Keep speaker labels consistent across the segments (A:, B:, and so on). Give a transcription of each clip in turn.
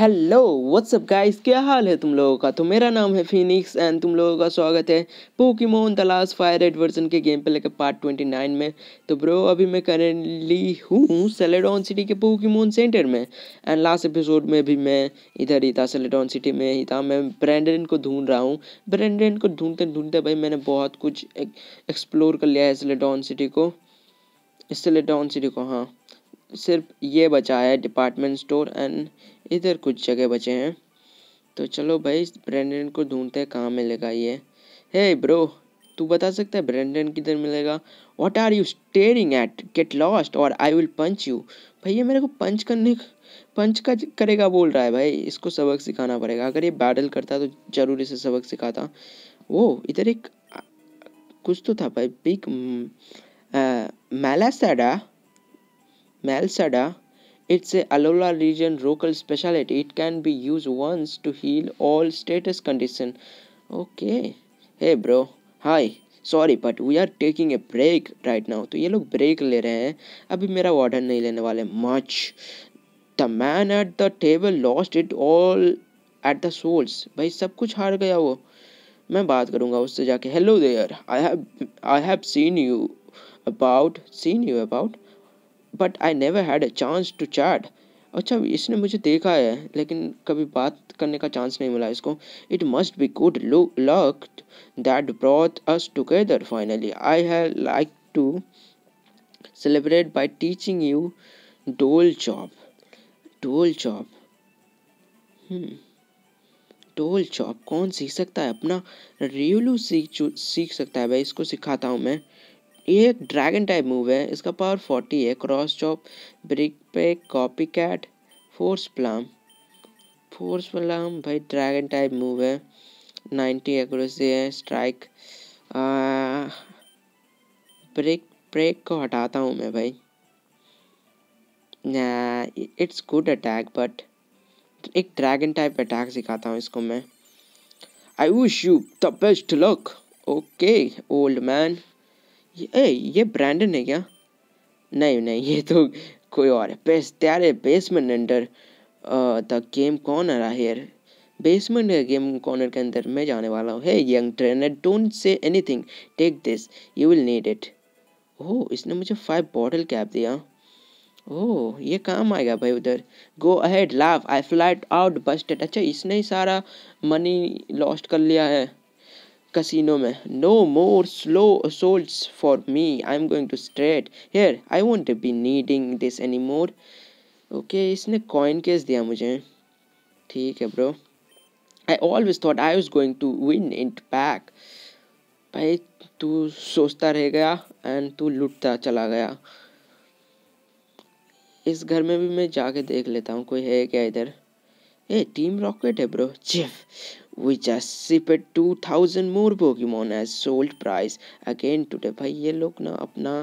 A: Hello what's up guys क्या हाल है तुम लोगों का तो मेरा नाम है फिनिक्स एंड तुम लोगों का स्वागत है Pokemon the last fire red version के गेम पे लेकर पार्ट 29 में तो ब्रो अभी मैं करेंटली हूँ सेलेडॉन सिटी के पोकीमोन सेंटर में एंड लास्ट एपिसोड में भी मैं इधर ही था सेलेडॉन सिटी में ही था मैं ब्रेंडन को ढूंढ रहा हूँ ब्रेंडन को ढूंढते ढूंढते भाई मैंने बहुत कुछ एक्सप्लोर कर लिया है सेलेडॉन सिटी को सेलेडॉन सिटी को हाँ सिर्फ ये बचा है डिपार्टमेंट स्टोर एंड इधर कुछ जगह बचे हैं तो चलो भाई ब्रेंडन को ढूंढते हैं कहाँ मिलेगा ये हे ब्रो तू बता सकता है ब्रेंडन किधर मिलेगा what are you staring at get lost और आई विल पंच यू भाई ये मेरे को पंच करने पंच का करेगा बोल रहा है भाई इसको सबक सिखाना पड़ेगा अगर ये बैडल करता तो जरूरी से सबक सिखाता वो इधर एक कुछ तो था भाई big malasada mm, uh, Malsada, it's a Alola region local specialty. It can be used once to heal all status condition. Okay. Hey bro. Hi. Sorry but we are taking a break right now तो ये लोग break ले रहे हैं अभी मेरा order नहीं लेने वाले much the man at the table lost it all at the slots भाई सब कुछ हार गया वो मैं बात करूँगा उससे जाके hello there I have I have seen you about seen you about but I never had a chance to chat अच्छा इसने मुझे देखा है लेकिन कभी बात करने का चांस नहीं मिला इसको it must be good luck that brought us together finally I have like to celebrate by teaching you dual chop dual chop dual chop कौन सीख सकता है अपना रियोलू सीख सीख सकता है भाई इसको सिखाता हूँ मैं ये एक ड्रैगन टाइप मूव है इसका पावर फोर्टी है क्रॉस चॉप ब्रिक पे copy cat force palm force palm भाई ड्रैगन टाइप मूव है नाइन्टी एक्यूरेसी है स्ट्राइक ब्रेक ब्रेक को हटाता हूँ मैं भाई इट्स गुड अटैक बट एक ड्रैगन टाइप अटैक सिखाता हूँ इसको मैं I wish you the best luck okay old man ये ये ब्रांडन है क्या नहीं नहीं ये तो कोई और है बेस त्यारे basement under the game corner आ हेयर बेसमेंट गेम कॉर्नर के अंदर मैं जाने वाला हूँ hey young trainer don't say anything take this you will need it oh इसने मुझे फाइव बॉटल कैप दिया ओह oh, ये काम आएगा भाई उधर go ahead laugh I flat out busted अच्छा इसने ही सारा मनी लॉस्ट कर लिया है casino में no more slow souls for me i'm going to straight here i won't be needing this anymore okay okay, इसने कॉइन केस दिया मुझे ठीक है bro I always thought I was going to win in pack भाई तू सोचता रह गया एंड तू लुटता चला गया इस घर में भी मैं जाके देख लेता हूँ कोई है क्या इधर ए टीम रॉकेट है bro chief which has shipped 2000 more Pokemon as sold price again today भाई ये लोग ना अपना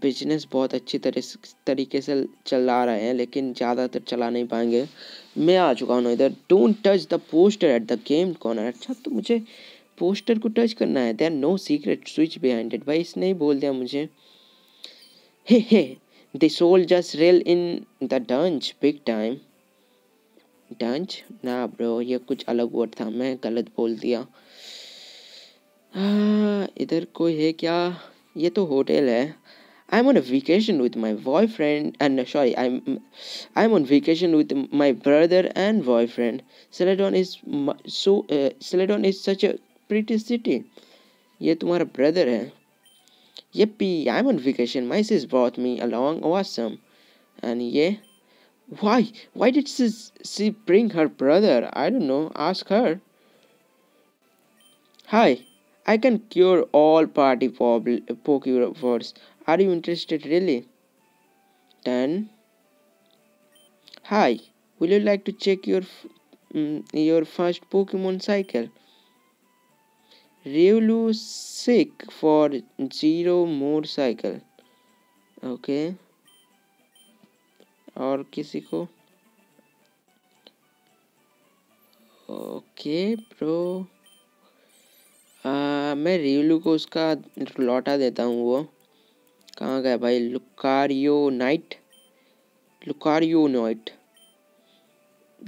A: बिजनेस बहुत अच्छी तरह तरीके से चला रहे हैं लेकिन ज़्यादातर चला नहीं पाएंगे मैं आ चुका हूँ इधर don't touch the poster at the game corner अच्छा तो मुझे पोस्टर को टच करना है there no secret switch behind it भाई इसने ही बोल दिया मुझे hey hey they just rail in the dunce big time dunce ना ब्रो ये कुछ अलग वर्ड था मैं गलत बोल दिया इधर कोई है क्या ये तो होटल है I am on vacation with my boyfriend and sorry I I am on vacation with my brother and boyfriend Celadon is so Celadon is such a pretty city ये तुम्हारा brother है ये पी I am on vacation my sis brought me along awesome and ये Why? Why did she, she bring her brother? I don't know. Ask her. Hi, I can cure all party pokers. Are you interested really? 10. Hi, will you like to check your mm, your first Pokemon cycle? Revolu sick for zero more cycle. Okay. और किसी को okay bro आ, मैं रिवलू को उसका लौटा देता हूँ वो कहाँ गया भाई लुकारियो नाइट लुकारियो नाइट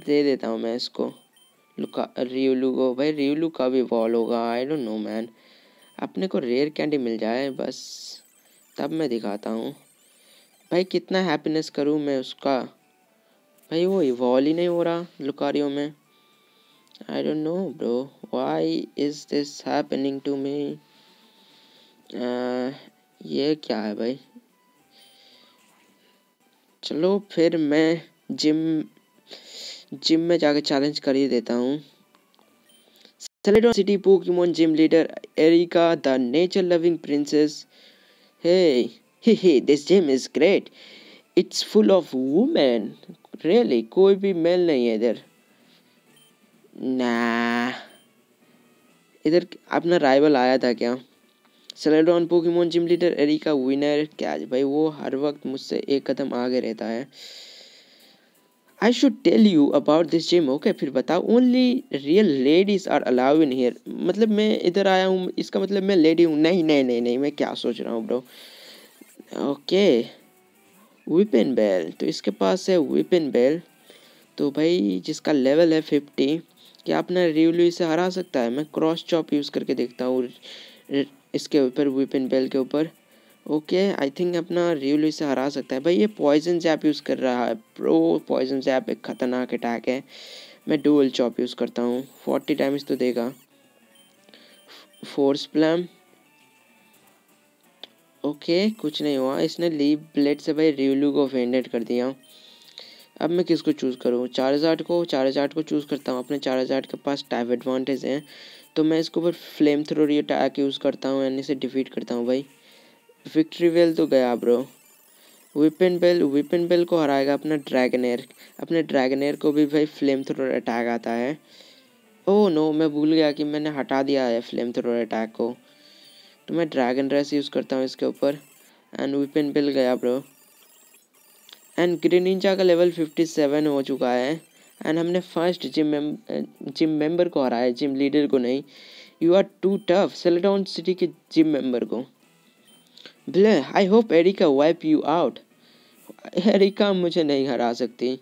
A: दे देता हूँ मैं इसको लुका रिवलू को भाई रिवलू का भी बॉल होगा आई डोंट नो मैन अपने को रेयर कैंडी मिल जाए बस तब मैं दिखाता हूँ भाई कितना हैप्पीनेस करूँ मैं उसका भाई वो इवॉल्व ही नहीं हो रहा लुकारियो में I don't know bro why is this happening to me ये क्या है भाई चलो फिर मैं जिम जिम में जाके चैलेंज कर ही देता हूँ Celadon city Pokemon gym leader Erika the nature loving princess hey hey this gym is great it's full of women really कोई भी मेल नहीं है इधर ना इधर अपना राइवल आया था क्या Celadon Pokemon gym leader Erika winner क्या भाई वो हर वक्त मुझसे एक कदम आगे रहता है I should tell you about this gym okay फिर बताओ only real ladies are allow in here मतलब मैं इधर आया हूँ इसका मतलब मैं लेडी हूँ नहीं नहीं नहीं नहीं मैं क्या सोच रहा हूँ ब्रो ओके विपिन बेल तो इसके पास है विपिन बेल तो भाई जिसका लेवल है फिफ्टी क्या अपना रिव्यू इसे हरा सकता है मैं क्रॉस चॉप यूज़ करके देखता हूँ इसके ऊपर विपिन बेल के ऊपर ओके आई थिंक अपना रिव्यू इसे हरा सकता है भाई ये पॉइजन जैप यूज़ कर रहा है प्रो पॉइजन जैप एक ख़तरनाक अटैक है मैं डुअल चॉप यूज़ करता हूँ फोर्टी टाइम्स तो देगा फोर्स प्लम ओके कुछ नहीं हुआ इसने ली ब्लेड से भाई रिव्यू को फेंडेड कर दिया अब मैं किसको चूज़ करूँ चार हज़ार को चार हज़ार को चूज़ करता हूँ अपने चार हज़ार के पास टाइप एडवांटेज हैं तो मैं इसके ऊपर फ्लेम थ्रो अटैक यूज़ करता हूँ यानी इसे डिफीट करता हूँ भाई विक्ट्री वेल तो गया bro Weepinbell Weepinbell को हराएगा अपना ड्रैगन एयर अपने ड्रैगन एयर को भी भाई फ्लेम थ्रोर अटैक आता है ओह oh नो मैं भूल गया कि मैंने हटा दिया है फ्लेम थ्रोर अटैक को तो मैं ड्रैगन ड्रेस यूज़ करता हूँ इसके ऊपर एंड विपिन बिल गया ब्रो एंड ग्रीन इंचा का लेवल फिफ्टी सेवन हो चुका है एंड हमने फर्स्ट जिम मेम जिम मेंबर को हराया जिम लीडर को नहीं you are too tough Celadon City के जिम मेंबर को भले I hope Erika wipe you out Erika मुझे नहीं हरा सकती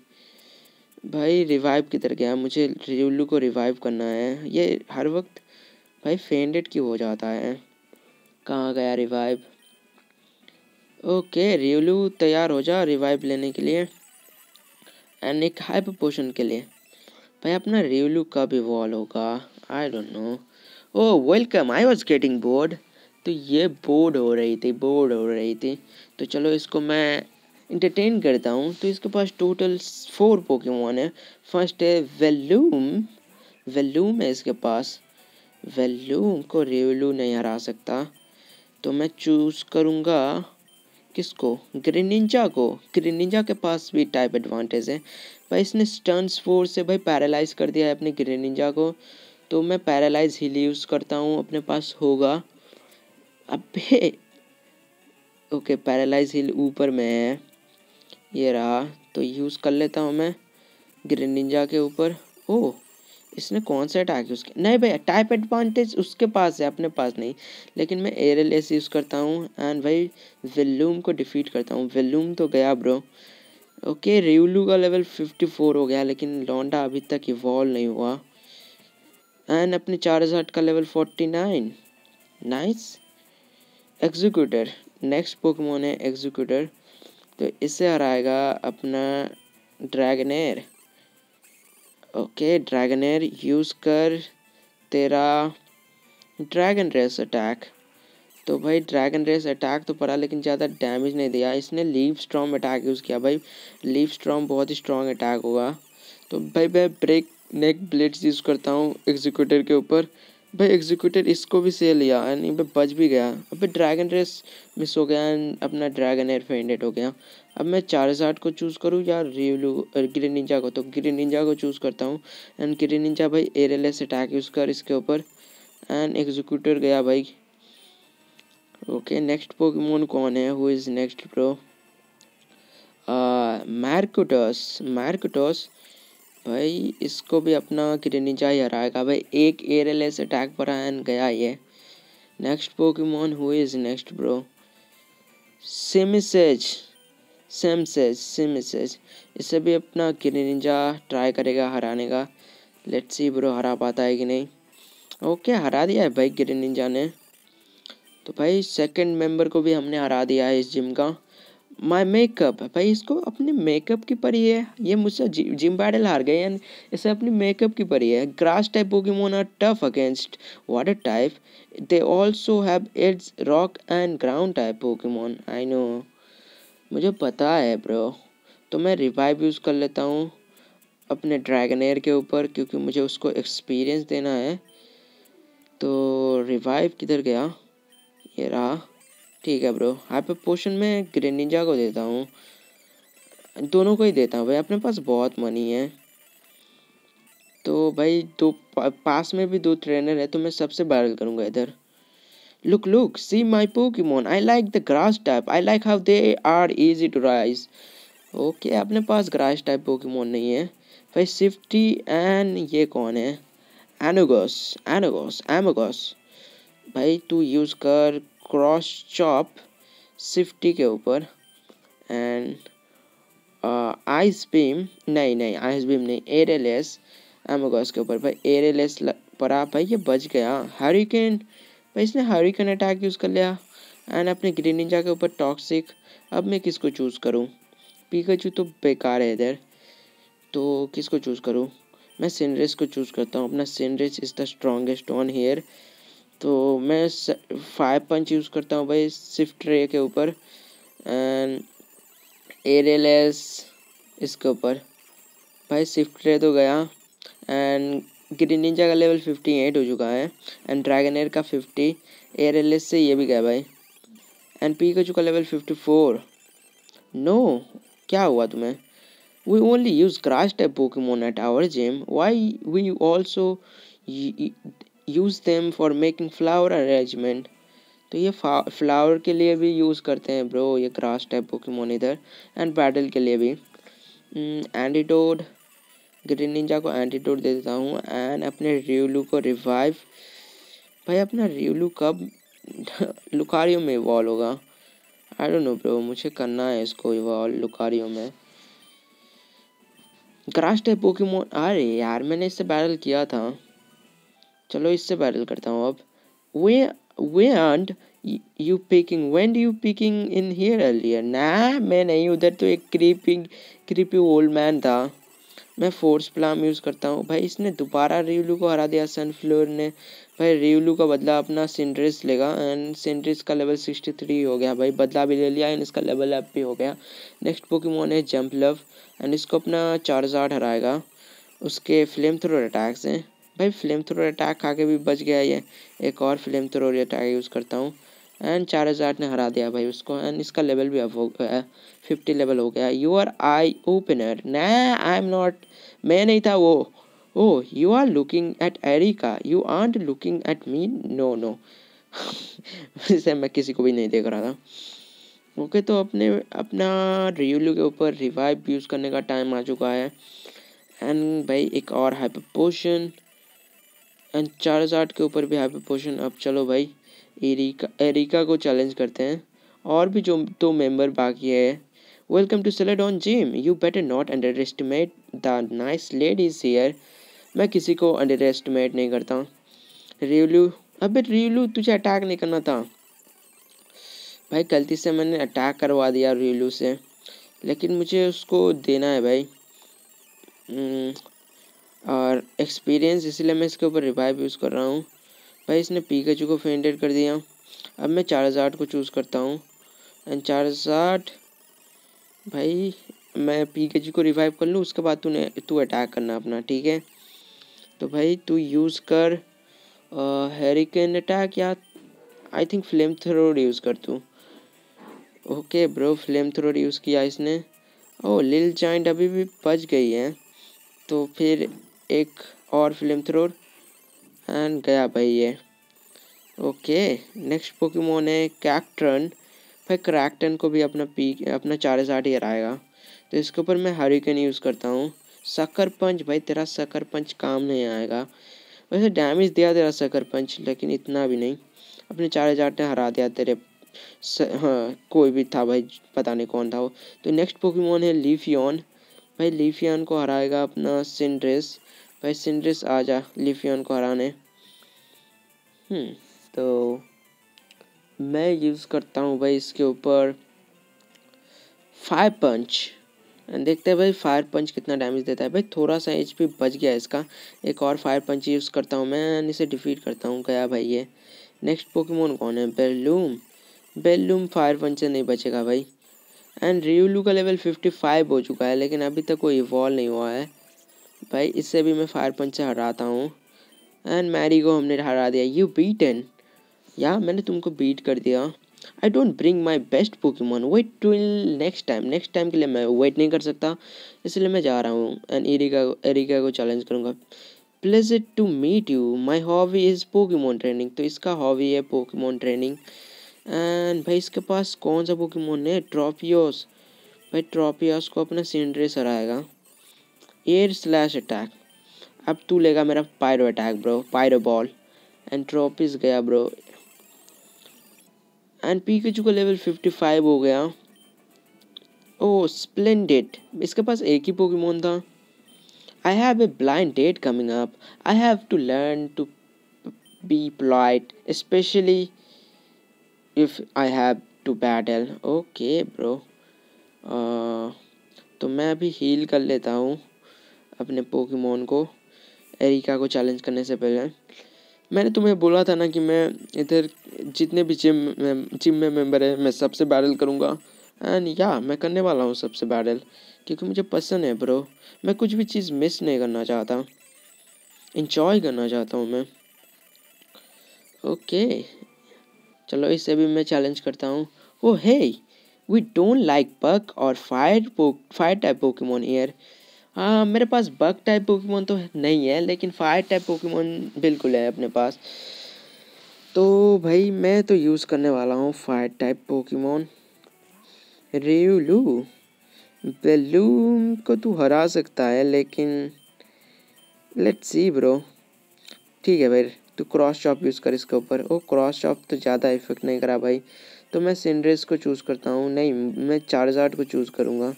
A: भाई रिवाइव किधर गया मुझे रियुल्लू को रिवाइव करना है ये हर वक्त भाई फेंडेड क्यों हो जाता है कहाँ गया रिवाइव ओके रिवलू तैयार हो जा रिवाइव लेने के लिए एंड एक हाइप पोशन के लिए भाई अपना रिवलू कब इवॉल्व होगा I don't know oh welcome I was getting bored तो ये बोर्ड हो रही थी बोर्ड हो रही थी तो चलो इसको मैं इंटरटेन करता हूँ तो इसके पास टोटल फोर पोकेमोन है फर्स्ट है वेलूम वेलूम है इसके पास वेलूम को रेवलू नहीं हरा सकता तो मैं चूज़ करूँगा किसको ग्रेनिंजा को ग्रेनिंजा के पास भी टाइप एडवांटेज है भाई इसने स्टर्न फोर से भाई पैरालाइज कर दिया है अपने ग्रेनिंजा को तो मैं पैरालाइज हिल यूज़ करता हूँ अपने पास होगा अब ओके पैरालाइज हिल ऊपर में है ये रहा तो यूज़ कर लेता हूँ मैं ग्रेनिंजा के ऊपर ओह oh! इसने कौन सा अटैक यूज़ किया नहीं भाई टाइप एडवांटेज उसके पास है अपने पास नहीं लेकिन मैं एरल एस यूज़ करता हूँ एंड भाई विल्लूम को डिफीट करता हूँ विल्लूम तो गया ब्रो ओके रेवलू का लेवल फिफ्टी फोर हो गया लेकिन लौंडा अभी तक इवॉल्व नहीं हुआ एंड अपने चार हज़ार का level forty nine nice Exeggutor next Pokemon है एग्जीक्यूटर तो इसे हराएगा अपना Dragonair okay Dragonair use कर तेरा ड्रैगन रेस अटैक तो भाई ड्रैगन रेस अटैक तो पड़ा लेकिन ज़्यादा डैमेज नहीं दिया इसने लीव स्ट्रॉम अटैक यूज़ किया भाई लीव स्ट्रॉम बहुत ही स्ट्रॉन्ग अटैक हुआ तो भाई मैं ब्रेक नेक ब्लेड्स यूज़ करता हूँ एग्जीक्यूटर के ऊपर भाई एग्जीक्यूटिव इसको भी से लिया एंड भाई बच भी गया अब ड्रैगन रेस मिस हो गया एंड अपना ड्रैगन एयर फेंडेड हो गया अब मैं चार्जार्ड को चूज़ करूँ या रिव्यू ग्रीन निंजा को तो ग्रीन निंजा को चूज़ करता हूँ एंड ग्रीन निंजा भाई एल एस अटैक यूज़ कर इसके ऊपर एंड एग्जीक्यूटर गया भाई ओके नेक्स्ट पोकेमोन कौन है हु इज़ नेक्स्ट प्रो मैरकुटस मैरकुटस भाई इसको भी अपना किरेनिजा ही हराएगा भाई एक एल एस अटैक पर आयन गया ये next Pokemon who is next bro सेज सेमसेज सिमिसेज इसे भी अपना किरेनिजा ट्राई करेगा हराने का लेट्स सी ब्रो हरा पाता है कि नहीं ओके हरा दिया है भाई गिरिनिंजा ने तो भाई सेकंड मेंबर को भी हमने हरा दिया है इस जिम का माय मेकअप भाई इसको अपने मेकअप की परी है ये मुझसे जिम बैडल हार गए इसे अपनी मेकअप की परी है grass type Pokemon are tough against water type they also have its rock and ground type Pokemon I know मुझे पता है ब्रो तो मैं रिवाइव यूज़ कर लेता हूँ अपने ड्रैगन एयर के ऊपर क्योंकि मुझे उसको एक्सपीरियंस देना है तो रिवाइव किधर गया ये रहा ठीक है ब्रो यहाँ पे पोशन में ग्रेनिजा को देता हूँ दोनों को ही देता हूँ भाई अपने पास बहुत मनी है तो भाई दो पा, पास में भी दो ट्रेनर है तो मैं सबसे बैरल करूँगा इधर look look see my Pokemon I like the grass type I like how they are easy to raise okay अपने पास ग्रास टाइप पोकीमोन नहीं है भाई सिफ्टी एन ये कौन है एनोगस एनोगस एमोगस भाई तू यूज़ कर क्रॉस चॉप सिफ्टी के ऊपर एंड आइस बीम नहीं नहीं आइस बीम नहीं एर एल एस एमोगॉस के ऊपर भाई एर एल एस पर आप भाई ये बच गया हरिकेन भाई इसने हरिकेन अटैक यूज़ कर लिया एंड अपने ग्रीन इंजा के ऊपर टॉक्सिक अब मैं किसको चूज़ करूँ चू तो बेकार है इधर तो किसको चूज़ करूँ मैं सिनरेस को चूज़ करता हूँ अपना Cinderace is the strongest on here तो मैं फाइव पंच यूज़ करता हूँ भाई स्विफ्ट रे के ऊपर एंड एर इसके ऊपर भाई स्विफ्ट रे तो गया एंड ग्रीन इंजा का लेवल फिफ्टी एट हो चुका है एंड ड्रैगन एयर का फिफ्टी एयर एल से ये भी गया भाई एंड पी का चुका लेवल फिफ्टी फोर नो क्या हुआ तुम्हें we only use grass type Pokemon at our gym why we also use them for making flower arrangement तो ये फ्लावर के लिए भी यूज़ करते हैं ब्रो ये क्रास टाइप पोकेमोन इधर एंड बैटल के लिए भी एंटीटोड ग्रीन निंजा को एंटीटोड दे देता हूँ एंड अपने रिवलू को रिवाइव भाई अपना रिवलू कब लुकारियों में इवॉल्व होगा आई डोंट नो ब्रो मुझे करना है इसको इवॉल्व लुकारियों में क्रास टाइप पोकेमोन अरे यार मैंने इससे बैटल किया था चलो इससे वायरल करता हूँ अब way way aren't you peeking when do you peeking in here earlier ना मैं नहीं उधर तो एक क्रीपिंग क्रीपी ओल्ड मैन था मैं फोर्स प्लाम यूज़ करता हूँ भाई इसने दोबारा रेवलू को हरा दिया सनफ्लोर ने भाई रेवलू का बदला अपना सेंड्रिस लेगा एंड सेंड्रिस का लेवल सिक्सटी थ्री हो गया भाई बदला भी ले लिया एंड इसका लेवल अप भी हो गया नेक्स्ट पोकेमोन है जंप लव एंड इसको अपना चार्ज आर्ट हराएगा उसके फ्लेम थ्रोर अटैक्स हैं भाई फ्लेम थ्रो अटैक खा के भी बच गया ये एक और फ्लेम थ्रो अटैक यूज़ करता हूँ एंड चार हज़ार ने हरा दिया भाई उसको एंड इसका लेवल भी अब हो गया फिफ्टी लेवल हो गया यू आर आई ओपनर नै आई एम नॉट मैं नहीं था वो oh you are looking at Erika you aren't looking at me no no वैसे मैं किसी को भी नहीं देख रहा था ओके okay, तो अपने अपना रियूलू के ऊपर रिवाइव यूज़ करने का टाइम आ चुका है एंड भाई एक और हाइपर पोशन एंड चार साठ के ऊपर भी यहाँ पोशन अब चलो भाई एरिका एरिका को चैलेंज करते हैं और भी जो दो तो मेंबर बाकी है welcome to Celadon gym you better not underestimate the nice ladies here मैं किसी को अंडर एस्टिमेट नहीं करता रेवलू अबे रेवलू तुझे अटैक नहीं करना था भाई गलती से मैंने अटैक करवा दिया रेवलू से लेकिन मुझे उसको देना है भाई hmm, और एक्सपीरियंस इसलिए मैं इसके ऊपर रिवाइव यूज़ कर रहा हूँ भाई इसने पीकेचू को फेंडेड कर दिया अब मैं चार को चूज़ करता हूँ एंड चार भाई मैं पीकेचू को रिवाइव कर लूँ उसके बाद तूने तू अटैक करना अपना ठीक है तो भाई तू यूज़ कर हेरिकेन अटैक या I think flamethrower use कर तू okay bro flamethrower use किया इसने ओ लिल जाइंट अभी भी बच गई है तो फिर एक और फिल्म थ्रोर एंड गया भाई ये ओके नेक्स्ट पोकेमोन है कैक्ट्रन भाई क्रैक्टन को भी अपना पी अपना चार हजार ही हराएगा तो इसके ऊपर मैं हरिकन यूज़ करता हूँ सकर पंच भाई तेरा सकर पंच काम नहीं आएगा वैसे डैमेज दिया तेरा सकर पंच लेकिन इतना भी नहीं अपने चार हजार ने हरा दिया तेरे स, हाँ कोई भी था भाई पता नहीं कौन था वो तो नेक्स्ट पोकेमोन है लीफियन भाई लीफियन को हराएगा अपना सिंड्रेस सिंड्रिस आ जा लिफियन को हराने हम्म, तो मैं यूज़ करता हूँ भाई इसके ऊपर फायर पंच देखते हैं भाई फायर पंच कितना डैमेज देता है भाई थोड़ा सा एच पी बच गया इसका एक और फायर पंच यूज़ करता हूँ मैं इसे डिफीट करता हूँ क्या भाई ये नेक्स्ट पोकेमोन कौन है बेलूम बेलूम फायर पंच से नहीं बचेगा भाई एंड रियोलू का लेवल फिफ्टी फाइव हो चुका है लेकिन अभी तक कोई इवॉल्व नहीं हुआ है भाई इससे भी मैं फायर पंच से हराता हूँ एंड मैरी को हमने हरा दिया यू बीट एन या मैंने तुमको बीट कर दिया I don't bring my best Pokemon wait to next time next time के लिए मैं वेट नहीं कर सकता इसलिए मैं जा रहा हूँ एंड एरिका एरिका को चैलेंज करूँगा it to meet you my hobby is Pokemon training तो इसका हॉबी है मोन ट्रेनिंग एंड भाई इसके पास कौन सा पोकीमोन है ट्रॉपियोस भाई ट्रॉपियोस को अपना सीनड्रेस हराएगा एयर स्लैश अटैक अब तू लेगा मेरा pyro attack bro pyro ball and Tropius गया ब्रो एंड के का लेवल फिफ्टी फाइव हो गया ओ oh, स्प्लेंडेड इसके पास एक ही पोकेमोन था I have a blind date coming up I have to learn to be polite especially if I have to battle okay bro तो मैं अभी हील कर लेता हूँ अपने पोकीमोन को एरिका को चैलेंज करने से पहले मैंने तुम्हें बोला था ना कि मैं इधर जितने भी जिम जिम में मेंबर है मैं सबसे बैरल करूँगा एंड या मैं करने वाला हूँ सबसे बैरल क्योंकि मुझे पसंद है ब्रो मैं कुछ भी चीज़ मिस नहीं करना चाहता इंजॉय करना चाहता हूँ मैं ओके okay. चलो इसे भी मैं चैलेंज करता हूँ oh hey we don't like पक और fire fire type Pokemon here हाँ मेरे पास बग टाइप पोकेमोन तो नहीं है लेकिन फायर टाइप पोकेमोन बिल्कुल है अपने पास तो भाई मैं तो यूज़ करने वाला हूँ फायर टाइप पोकेमोन रेलू बेलू को तू हरा सकता है लेकिन लेट्स सी ब्रो ठीक है भाई तू क्रॉस चॉप यूज़ कर इसके ऊपर ओ क्रॉस चॉप तो ज़्यादा इफेक्ट नहीं करा भाई तो मैं सिंड्रेस को चूज़ करता हूँ नहीं मैं चार्जार्ट को चूज़ करूँगा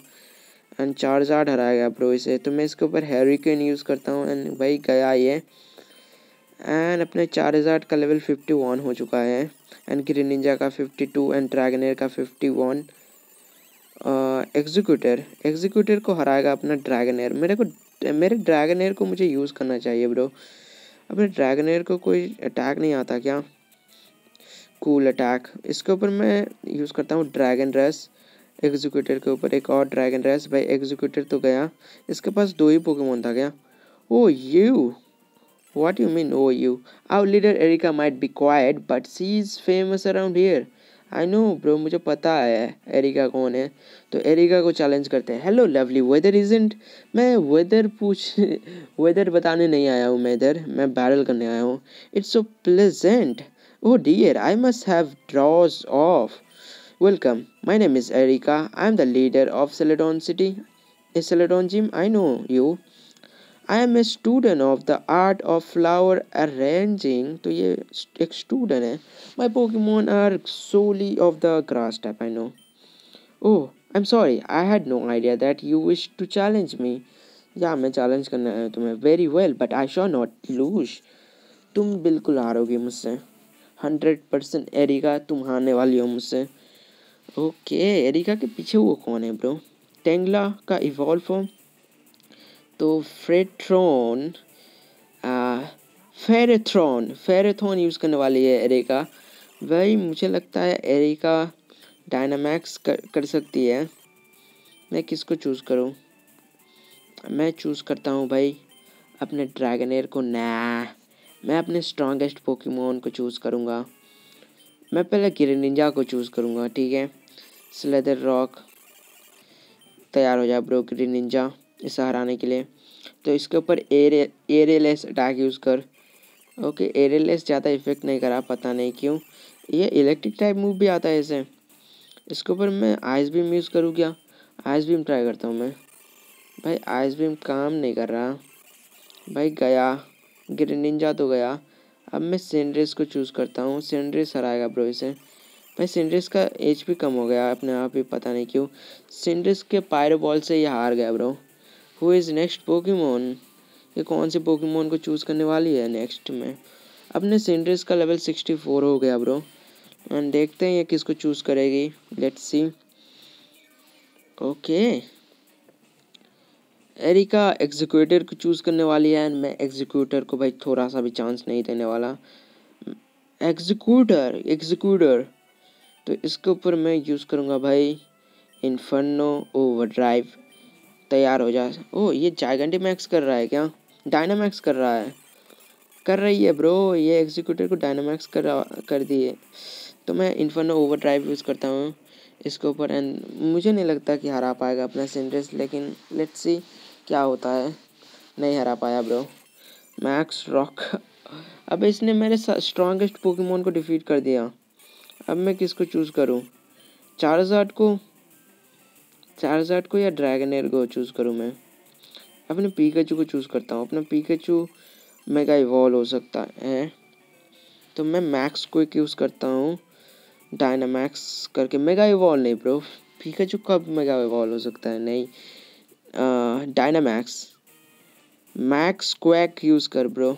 A: एंड चार जार हराया गया प्रो इसे तो मैं इसके ऊपर हैरिकेन यूज़ करता हूँ एंड भाई गया ये एंड अपने चार हज़ार का लेवल फिफ्टी वन हो चुका है एंड ग्रीन का फिफ्टी टू एंड ड्रैगनर का फिफ्टी वन एग्जीक्यूटर एग्जीक्यूटर को हराएगा अपना ड्रैगनर मेरे को मेरे ड्रैगनर को मुझे यूज़ करना चाहिए ब्रो अपने ड्रैगनर को कोई अटैक नहीं आता क्या कूल cool अटैक इसके ऊपर मैं यूज़ करता हूँ ड्रैगन रस एग्जीक्यूटर के ऊपर एक और ड्रैगन रेस भाई एग्जीक्यूटर तो गया इसके पास दो ही पोकेमोन था गया oh you what you mean oh you our leader Erika might be quiet but she is famous around here I know bro मुझे पता है एरिका कौन है तो एरिका को चैलेंज करते हैं हेलो लवली वेदर इजेंट मैं वेदर पूछ वेदर बताने नहीं आया हूँ मैं इधर मैं बैरल करने आया हूँ it's so pleasant oh dear I must have ड्रॉज off Welcome, my name is Erika. I am the leader of Celadon City. Celadon Gym, I know you. I am a student of the art of flower arranging तो ये एक student है my Pokemon are solely of the grass type I know oh I am sorry I had no idea that you wish to challenge me या मैं challenge करना है तुम्हें very well but I shall not lose तुम बिल्कुल हारोगे मुझसे hundred percent areca तुम हारने वाली हो मुझसे ओके एरिका के पीछे वो कौन है ब्रो टेंगला का इवॉल्व फॉर्म तो फ्रेट्रॉन फेरेथ्रॉन फेरेथ्रॉन यूज़ करने वाली है एरिका वही मुझे लगता है एरिका डायनामैक्स कर, कर सकती है मैं किसको चूज़ करूँ मैं चूज़ करता हूँ भाई अपने ड्रैगन एयर को ना मैं अपने स्ट्रांगेस्ट पोकेमोन को चूज़ करूँगा मैं पहले गिर निंजा को चूज़ करूँगा ठीक है स्लेदर रॉक तैयार हो जाए ब्रोकरी निंजा इसे हराने के लिए तो इसके ऊपर एरे एरेलेस अटैक यूज़ कर ओके एरेलेस ज़्यादा इफेक्ट नहीं करा पता नहीं क्यों ये इलेक्ट्रिक टाइप मूव भी आता है इसे इसके ऊपर मैं आइस बीम यूज़ करूँ क्या आइस बीम ट्राई करता हूँ मैं भाई आइस बीम काम नहीं कर रहा भाई गया ग्रीनिंजा तो गया अब मैं सेंड्रेस को चूज़ करता हूँ सेंड्रेस हराएगा ब्रो इसे भाई सिंड्रिस का एच भी कम हो गया अपने आप ही पता नहीं क्यों सिंड्रिस के पायर बॉल से ये हार गया bro who is next Pokemon ये कौन सी पोकीमोन को चूज़ करने वाली है नेक्स्ट में अपने सिंड्रिस का लेवल सिक्सटी फोर हो गया ब्रो एंड देखते हैं ये किसको चूज़ करेगी let's see okay Erika Exeggutor को चूज़ करने वाली है एंड मैं एग्जीक्यूटर को भाई थोड़ा सा भी चांस नहीं देने वाला एग्जीक्यूटर एग्जीक्यूटर तो इसके ऊपर मैं यूज़ करूँगा भाई इन्फर्नो ओवर ड्राइव तैयार हो जाए ओ ये जाइगेंटी मैक्स कर रहा है क्या डायनामैक्स कर रहा है कर रही है ब्रो ये एग्जीक्यूटर को डायनामैक्स कर कर दिए तो मैं इन्फर्नो ओवर ड्राइव यूज़ करता हूँ इसके ऊपर एंड मुझे नहीं लगता कि हरा पाएगा अपना सेंट्रेस लेकिन लेट्स सी क्या होता है नहीं हरा पाया ब्रो मैक्स रॉक अब इसने मेरे स्ट्रॉन्गेस्ट पोकेमोन को डिफीट कर दिया अब मैं किसको चूज़ करूँ चार्जार्ड को चार्जार्ड को या ड्रैगन एयर को चूज़ करूँ मैं अपने पीकेचू को चूज़ करता हूँ अपना पीकेचू मेगा इवॉल्व हो सकता है तो मैं मैक्स को यूज़ करता हूँ डायनामैक्स करके मेगा इवॉल्व नहीं ब्रो पीकेचू कब मेगा इवॉल्व हो सकता है नहीं डायनामैक्स मैक्स क्वैक यूज़ कर ब्रो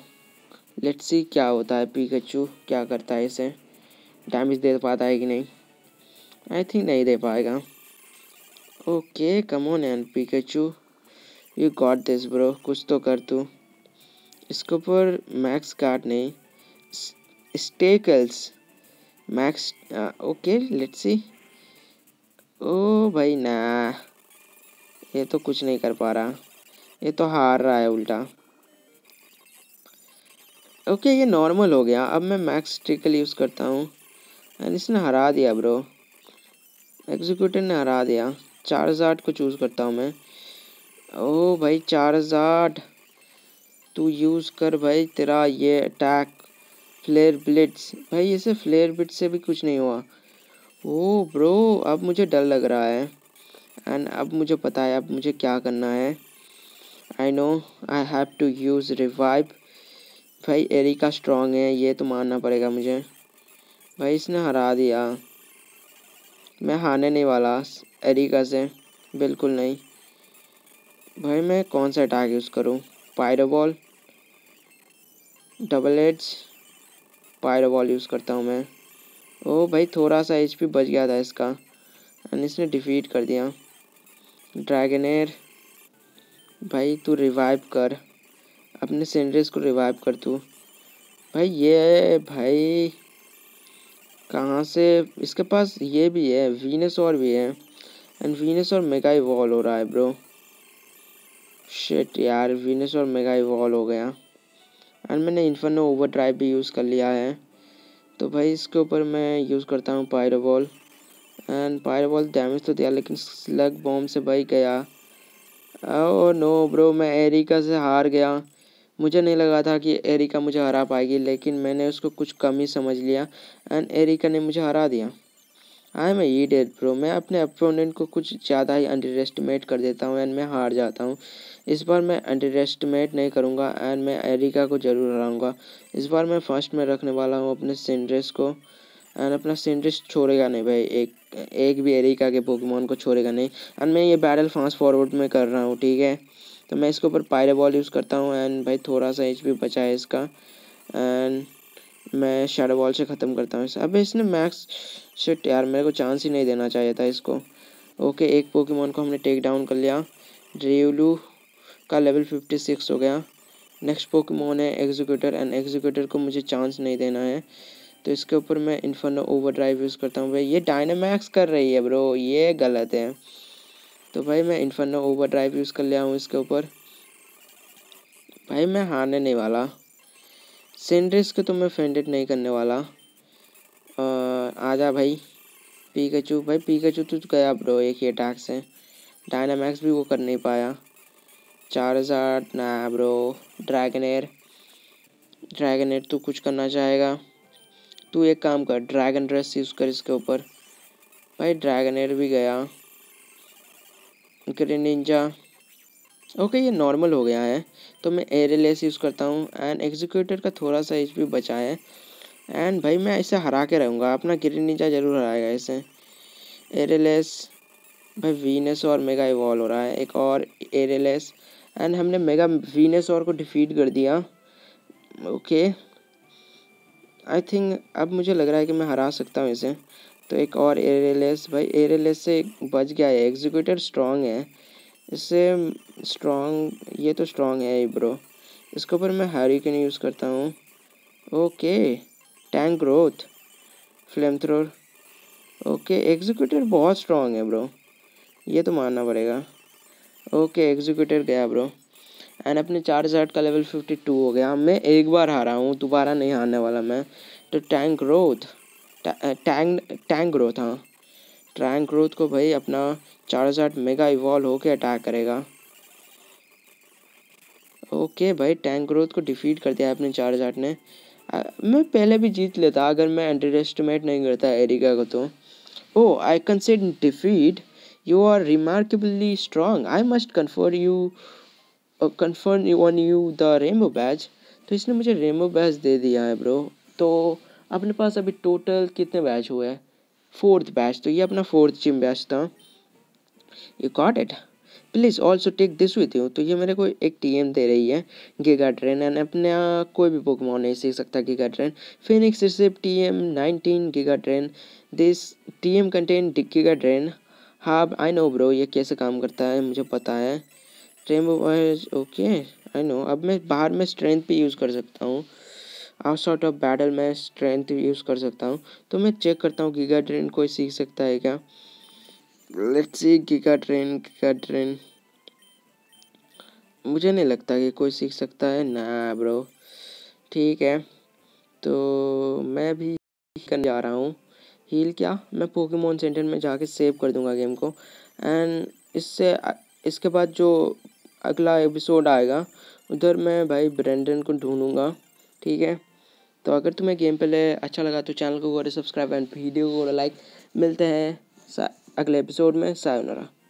A: लेट्स सी क्या होता है पीकेचू क्या करता है इसे डैमेज दे पाता है कि नहीं आई थिंक नहीं दे पाएगा ओके कमोन एंड चू यू गॉट दिस ब्रो कुछ तो कर तू इसके ऊपर मैक्स कार्ड नहीं स्टेकल्स max okay let's see oh भाई ना ये तो कुछ नहीं कर पा रहा ये तो हार रहा है उल्टा ओके okay, ये नॉर्मल हो गया अब मैं मैक्स ट्रिकल यूज़ करता हूँ एंड इसने हरा दिया ब्रो एग्जीक्यूटिव ने हरा दिया चार हज़ार को चूज़ करता हूँ मैं ओ भाई चार हज़ार तू यूज़ कर भाई तेरा ये अटैक फ्लेयर ब्लिट्स भाई इसे फ्लेयर ब्लिट्स से भी कुछ नहीं हुआ ओ ब्रो अब मुझे डर लग रहा है एंड अब मुझे पता है अब मुझे क्या करना है I know I have to use revive भाई एरिका स्ट्रॉन्ग है ये तो मानना पड़ेगा मुझे भाई इसने हरा दिया मैं हारने नहीं वाला एरिका से बिल्कुल नहीं भाई मैं कौन सा अटैक यूज़ करूँ pyro ball double edge pyro ball use करता हूँ मैं ओ भाई थोड़ा सा एच बच गया था इसका एंड इसने डिफीट कर दिया ड्रैगन एयर भाई तू रिवाइव कर अपने सेंड्रेस को रिवाइव कर तू भाई ये भाई कहाँ से इसके पास ये भी है वीनस और भी है and Venusaur mega evolve हो रहा है ब्रो शेट यार वीनस और मेगा इवॉल्व हो गया एंड मैंने इन्फर्नो ओवर ड्राइव भी यूज़ कर लिया है तो भाई इसके ऊपर मैं यूज़ करता हूँ pyro ball and pyro ball damage तो दिया लेकिन स्लग बॉम्ब से भाई गया ओ नो ब्रो मैं एरिका से हार गया मुझे नहीं लगा था कि एरिका मुझे हरा पाएगी लेकिन मैंने उसको कुछ कम ही समझ लिया एंड एरिका ने मुझे हरा दिया आई मैं ई डेड प्रो मैं अपने अपोनेंट को कुछ ज़्यादा ही अंडर एस्टिमेट कर देता हूँ एंड मैं हार जाता हूँ इस बार मैं अंडर एस्टिमेट नहीं करूँगा एंड मैं एरिका को ज़रूर हराऊँगा इस बार मैं फर्स्ट में रखने वाला हूँ अपने सेंड्रेस को एंड अपना सेंड्रेस छोड़ेगा नहीं भाई एक एक भी एरिका के पोकेमोन को छोड़ेगा नहीं एंड मैं ये बैटल फास्ट फॉरवर्ड में कर रहा हूँ ठीक है तो मैं इसके ऊपर पायरे बॉल यूज़ करता हूँ एंड भाई थोड़ा सा एच बचा है इसका एंड मैं शेडो बॉल से ख़त्म करता हूँ इस अब इसने मैक्स शिट यार मेरे को चांस ही नहीं देना चाहिए था इसको ओके एक पोकेमोन को हमने टेक डाउन कर लिया रेवलू का लेवल फिफ्टी सिक्स हो गया नेक्स्ट पोकेमोन है एग्जीक्यूटर एंड एग्जीक्यूटर को मुझे चांस नहीं देना है तो इसके ऊपर मैं इन्फर्नो ड्राइव यूज़ करता हूँ भाई ये डायनामैक्स कर रही है ब्रो ये गलत है तो भाई मैं इन्फर्नो ओवर ड्राइव यूज़ कर लिया हूँ इसके ऊपर भाई मैं हारने नहीं वाला सेंड्रिस को तो मैं फेंडेड नहीं करने वाला आ जा भाई पीकेचू भाई पीकेचू तो गया ब्रो एक ही अटैक से डायनामैक्स भी वो कर नहीं पाया चार हज़ार ना bro Dragonair Dragonair तू कुछ करना चाहेगा तू एक काम कर ड्रैगन ड्रेस यूज़ कर इसके ऊपर भाई ड्रैगन एयर भी गया ग्रेनिंजा ओके ये नॉर्मल हो गया है तो मैं एरेलेस यूज़ करता हूँ एंड एग्जीक्यूटर का थोड़ा सा एच बचा है एंड भाई मैं इसे हरा के रहूँगा अपना ग्रेनिंजा ज़रूर हराएगा इसे एरेलेस भाई वीनस और मेगा इवॉल्व हो रहा है एक और एरेलेस एंड हमने मेगा वीनस और को डिफीट कर दिया ओके आई थिंक अब मुझे लग रहा है कि मैं हरा सकता हूँ इसे तो एक और एरेलेस भाई एरेलेस से बच गया है एग्जीक्यूटर स्ट्रॉन्ग है इससे स्ट्रॉन्ग ये तो स्ट्रॉन्ग है ब्रो इसके ऊपर मैं हैरिकन यूज़ करता हूँ okay Tangrowth flamethrower okay Exeggutor बहुत स्ट्रॉन्ग है ब्रो ये तो मानना पड़ेगा ओके एग्जीक्यूटर गया ब्रो एंड अपने चार जेड का लेवल फिफ्टी टू हो गया मैं एक बार हारा हूँ दोबारा नहीं हारने वाला मैं तो टैंक ग्रोथ टैंग टैंक ग्रोथ हाँ टैंक ग्रोथ को भाई अपना चार हज़ार मेगा इवॉल्व होके अटैक करेगा ओके भाई टैंक ग्रोथ को डिफीट कर दिया अपने चार हज़ार ने मैं पहले भी जीत लेता अगर मैं अंडर एस्टिमेट नहीं करता एरिका को तो oh I say defeat you are remarkably strong I must confirm you confirm on you the Rainbow badge तो इसने मुझे रेमो बैच दे दिया है ब्रो तो अपने पास अभी टोटल कितने बैच हुए हैं फोर्थ बैच तो ये अपना फोर्थ जिम बैच था you got it please also take this with you तो ये मेरे को एक टी एम दे रही है गीगा ट्रेन एंड अपने कोई भी पोकमॉन नहीं सीख सकता giga drain Phoenix received T M nineteen giga drain this T M contain giga drain हाँ आई नो ब्रो ये कैसे काम करता है मुझे पता है ट्रेन ओके आई नो अब मैं बाहर में स्ट्रेंथ पे यूज़ कर सकता हूँ आउटसाइड ऑफ बैटल मैं स्ट्रेंथ यूज़ कर सकता हूँ तो मैं चेक करता हूँ गीगा ट्रेन कोई सीख सकता है क्या let's see giga drain giga drain मुझे नहीं लगता कि कोई सीख सकता है ना ब्रो ठीक है तो मैं भी करने जा रहा हूँ हील क्या मैं पोकेमोन सेंटर में जाके सेव कर दूंगा गेम को एंड इससे इसके बाद जो अगला एपिसोड आएगा उधर मैं भाई ब्रेंडन को ढूंढूंगा ठीक है तो अगर तुम्हें गेम पहले अच्छा लगा तो चैनल को सब्सक्राइब एंड वीडियो को लाइक मिलते हैं अगले एपिसोड में सायोनरा